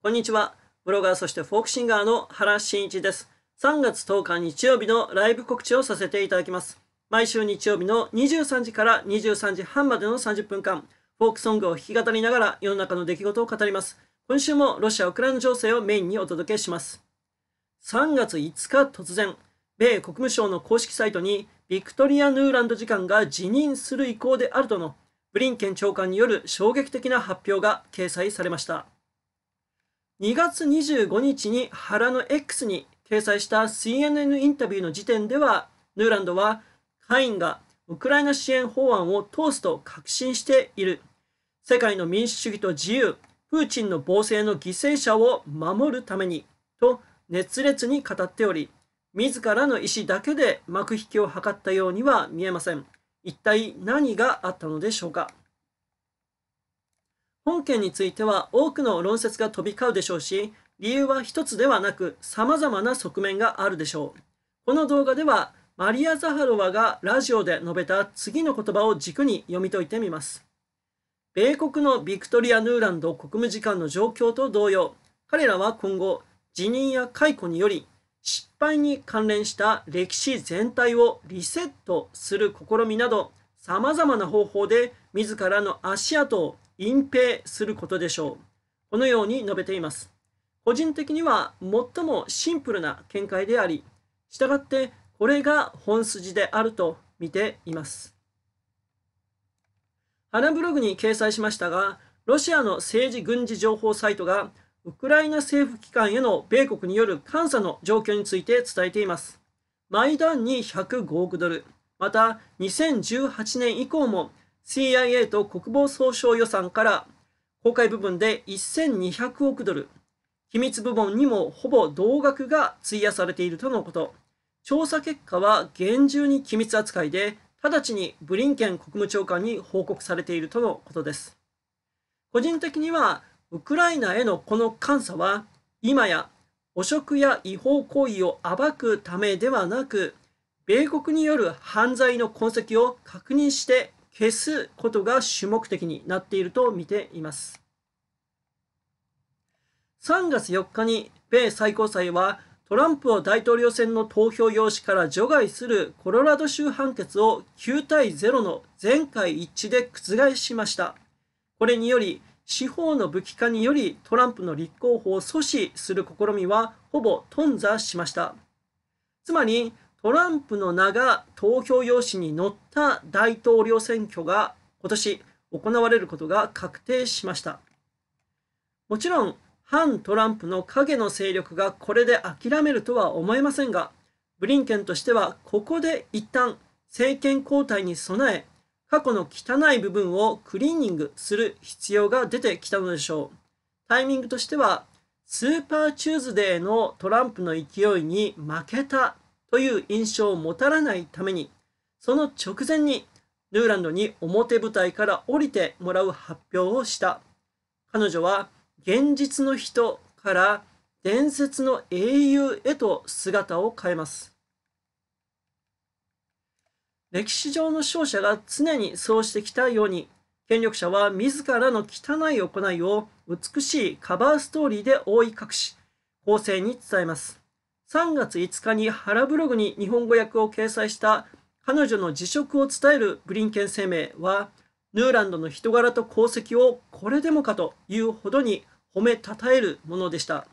こんにちは。ブロガーそしてフォークシンガーの原真一です。3月10日日曜日のライブ告知をさせていただきます。毎週日曜日の23時から23時半までの30分間、フォークソングを弾き語りながら世の中の出来事を語ります。今週もロシア・ウクライナ情勢をメインにお届けします。3月5日突然、米国務省の公式サイトに、ビクトリア・ヌーランド次官が辞任する意向であるとの、ブリンケン長官による衝撃的な発表が掲載されました。2月25日に原の X に掲載した CNN インタビューの時点では、ヌーランドは下院がウクライナ支援法案を通すと確信している。世界の民主主義と自由、プーチンの暴政の犠牲者を守るためにと熱烈に語っており、自らの意思だけで幕引きを図ったようには見えません。一体何があったのでしょうか。本件については多くの論説が飛び交うでしょうし、理由は一つではなく様々な側面があるでしょう。この動画では、マリア・ザハロワがラジオで述べた次の言葉を軸に読み解いてみます。米国のビクトリア・ヌーランド国務次官の状況と同様、彼らは今後、辞任や解雇により、失敗に関連した歴史全体をリセットする試みなど、様々な方法で自らの足跡を隠蔽することでしょう。このように述べています。個人的には最もシンプルな見解であり、従ってこれが本筋であると見ています。花ブログに掲載しましたが、ロシアの政治軍事情報サイトが、ウクライナ政府機関への米国による監査の状況について伝えています。毎段に105億ドル、また2018年以降も CIA と国防総省予算から公開部分で1200億ドル、機密部門にもほぼ同額が費やされているとのこと。調査結果は厳重に機密扱いで、直ちにブリンケン国務長官に報告されているとのことです。個人的には、ウクライナへのこの監査は、今や汚職や違法行為を暴くためではなく、米国による犯罪の痕跡を確認して消すことが主目的になっていると見ています。3月4日に米最高裁はトランプを大統領選の投票用紙から除外するコロラド州判決を9対0の全会一致で覆しました。これにより、司法の武器化によりトランプの立候補を阻止する試みはほぼ頓挫しました。つまり、トランプの名が投票用紙に載った大統領選挙が今年行われることが確定しました。もちろん、反トランプの影の勢力がこれで諦めるとは思えませんが、ブリンケンとしてはここで一旦政権交代に備え、過去の汚い部分をクリーニングする必要が出てきたのでしょう。タイミングとしては、スーパーチューズデーのトランプの勢いに負けたという印象を持たらないためにその直前にヌーランドに表舞台から降りてもらう発表をした彼女は現実の人から伝説の英雄へと姿を変えます歴史上の勝者が常にそうしてきたように権力者は自らの汚い行いを美しいカバーストーリーで覆い隠し後世に伝えます3月5日に原ブログに日本語訳を掲載した彼女の辞職を伝えるブリンケン声明は、ヌーランドの人柄と功績をこれでもかというほどに褒めたたえるものでした。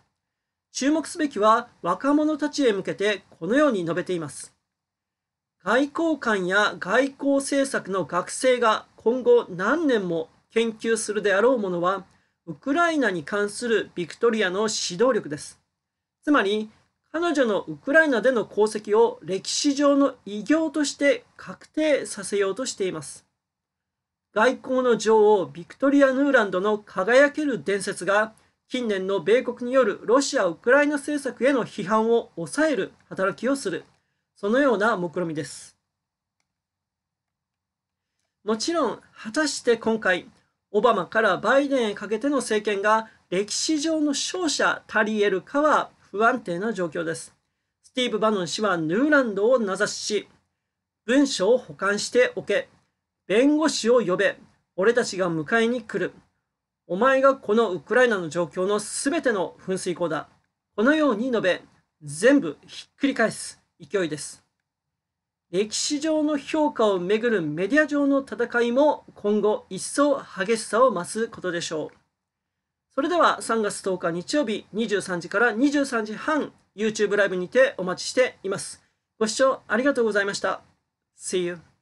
注目すべきは若者たちへ向けてこのように述べています。外交官や外交政策の学生が今後何年も研究するであろうものは、ウクライナに関するビクトリアの指導力です。つまり、彼女のウクライナでの功績を歴史上の偉業として確定させようとしています。外交の女王ビクトリア・ヌーランドの輝ける伝説が近年の米国によるロシア・ウクライナ政策への批判を抑える働きをする、そのような目論見です。もちろん、果たして今回、オバマからバイデンへかけての政権が歴史上の勝者たり得るかは不安定な状況です。スティーブ・バノン氏はヌーランドを名指しし、文書を保管しておけ。弁護士を呼べ。俺たちが迎えに来る。お前がこのウクライナの状況のすべての噴水口だ。このように述べ、全部ひっくり返す勢いです。歴史上の評価をめぐるメディア上の戦いも今後一層激しさを増すことでしょう。それでは3月10日日曜日23時から23時半 YouTube ライブにてお待ちしています。ご視聴ありがとうございました。See you.